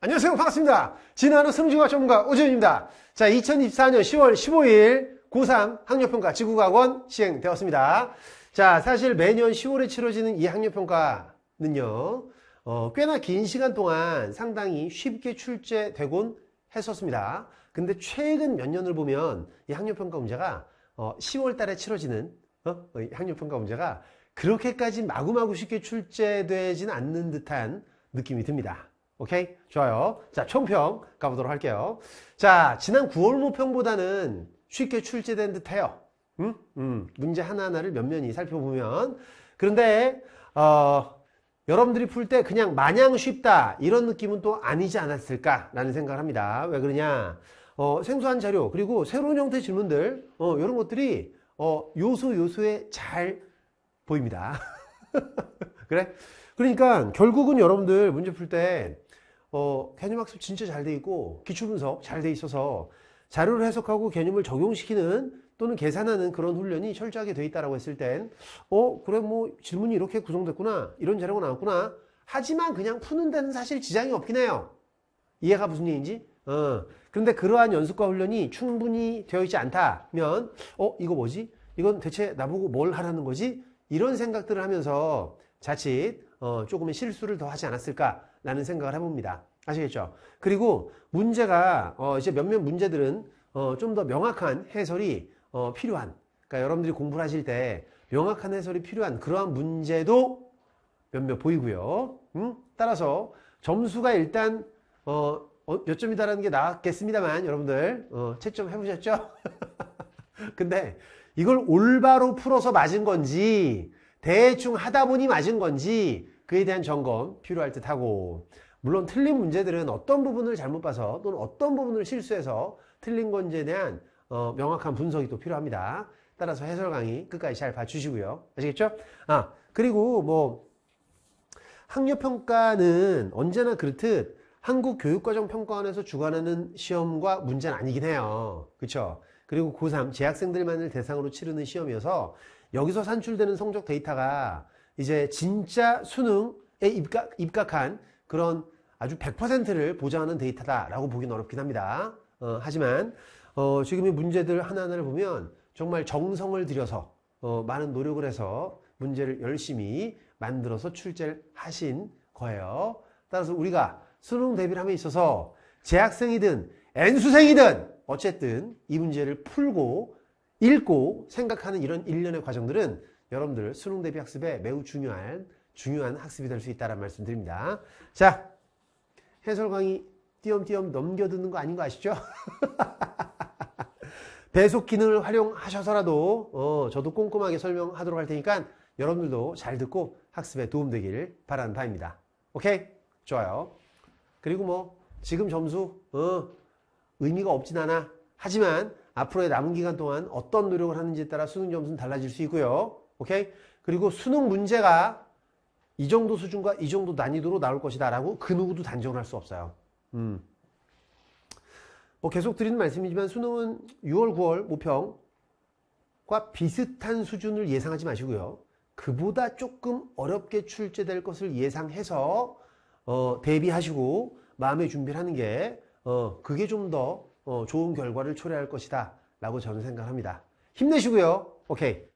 안녕하세요. 반갑습니다. 진화하는 성중학 전문가 오지훈입니다. 자, 2024년 10월 15일 고3 학력평가 지구학원 과 시행되었습니다. 자, 사실 매년 10월에 치러지는 이 학력평가는요, 어, 꽤나 긴 시간 동안 상당히 쉽게 출제되곤 했었습니다. 근데 최근 몇 년을 보면 이 학력평가 문제가 어, 10월 달에 치러지는 어? 학력평가 문제가 그렇게까지 마구마구 쉽게 출제되지는 않는 듯한 느낌이 듭니다. 오케이? 좋아요. 자, 총평 가보도록 할게요. 자, 지난 9월 모평보다는 쉽게 출제된 듯해요. 음? 음, 문제 하나하나를 면면히 살펴보면 그런데 어, 여러분들이 풀 때 그냥 마냥 쉽다 이런 느낌은 또 아니지 않았을까라는 생각을 합니다. 왜 그러냐? 어, 생소한 자료 그리고 새로운 형태 질문들 어, 이런 것들이 어, 요소 요소에 잘 보입니다. 그래? 그러니까 결국은 여러분들 문제 풀때 어, 개념 학습 진짜 잘 돼 있고 기출 분석 잘 돼 있어서 자료를 해석하고 개념을 적용시키는 또는 계산하는 그런 훈련이 철저하게 돼 있다라고 했을 땐 어, 그래 뭐 질문이 이렇게 구성됐구나. 이런 자료가 나왔구나. 하지만 그냥 푸는 데는 사실 지장이 없긴 해요. 이해가 무슨 얘기인지? 어. 그런데 그러한 연습과 훈련이 충분히 되어 있지 않다면 어, 이거 뭐지? 이건 대체 나보고 뭘 하라는 거지? 이런 생각들을 하면서 자칫 어, 조금의 실수를 더 하지 않았을까라는 생각을 해봅니다. 아시겠죠? 그리고 문제가 어, 이제 몇몇 문제들은 어, 좀 더 명확한 해설이 어, 필요한 그러니까 여러분들이 공부를 하실 때 명확한 해설이 필요한 그러한 문제도 몇몇 보이고요. 음? 따라서 점수가 일단 어, 어 몇 점이다라는 게 나왔겠습니다만 여러분들 어, 채점 해보셨죠? 근데 이걸 올바로 풀어서 맞은 건지 대충 하다 보니 맞은 건지 그에 대한 점검 필요할 듯 하고 물론 틀린 문제들은 어떤 부분을 잘못 봐서 또는 어떤 부분을 실수해서 틀린 건지에 대한 어, 명확한 분석이 또 필요합니다. 따라서 해설 강의 끝까지 잘 봐주시고요. 아시겠죠? 아 그리고 뭐 학력평가는 언제나 그렇듯 한국교육과정평가원에서 주관하는 시험과 문제는 아니긴 해요. 그렇죠? 그리고 고3 재학생들만을 대상으로 치르는 시험이어서 여기서 산출되는 성적 데이터가 이제 진짜 수능에 입각, 입각한 그런 아주 100%를 보장하는 데이터다라고 보기는 어렵긴 합니다. 어, 하지만 어, 지금의 문제들 하나하나를 보면 정말 정성을 들여서 어, 많은 노력을 해서 문제를 열심히 만들어서 출제를 하신 거예요. 따라서 우리가 수능 대비를 함에 있어서 재학생이든 N수생이든 어쨌든 이 문제를 풀고 읽고 생각하는 이런 일련의 과정들은 여러분들 수능 대비 학습에 매우 중요한 중요한 학습이 될 수 있다는 말씀 드립니다. 자, 해설 강의 띄엄띄엄 넘겨듣는 거 아닌 거 아시죠? 배속 기능을 활용하셔서라도 어, 저도 꼼꼼하게 설명하도록 할 테니까 여러분들도 잘 듣고 학습에 도움되길 바라는 바입니다. 오케이? 좋아요. 그리고 뭐 지금 점수 어, 의미가 없진 않아. 하지만 앞으로의 남은 기간 동안 어떤 노력을 하는지에 따라 수능 점수는 달라질 수 있고요. 오케이? 그리고 수능 문제가 이 정도 수준과 이 정도 난이도로 나올 것이다 라고 그 누구도 단정할 수 없어요. 음. 뭐 계속 드리는 말씀이지만 수능은 6월, 9월 모평과 비슷한 수준을 예상하지 마시고요. 그보다 조금 어렵게 출제될 것을 예상해서 어, 대비하시고 마음의 준비를 하는 게 어, 그게 좀더 어, 좋은 결과를 초래할 것이다 라고 저는 생각합니다. 힘내시고요. 오케이.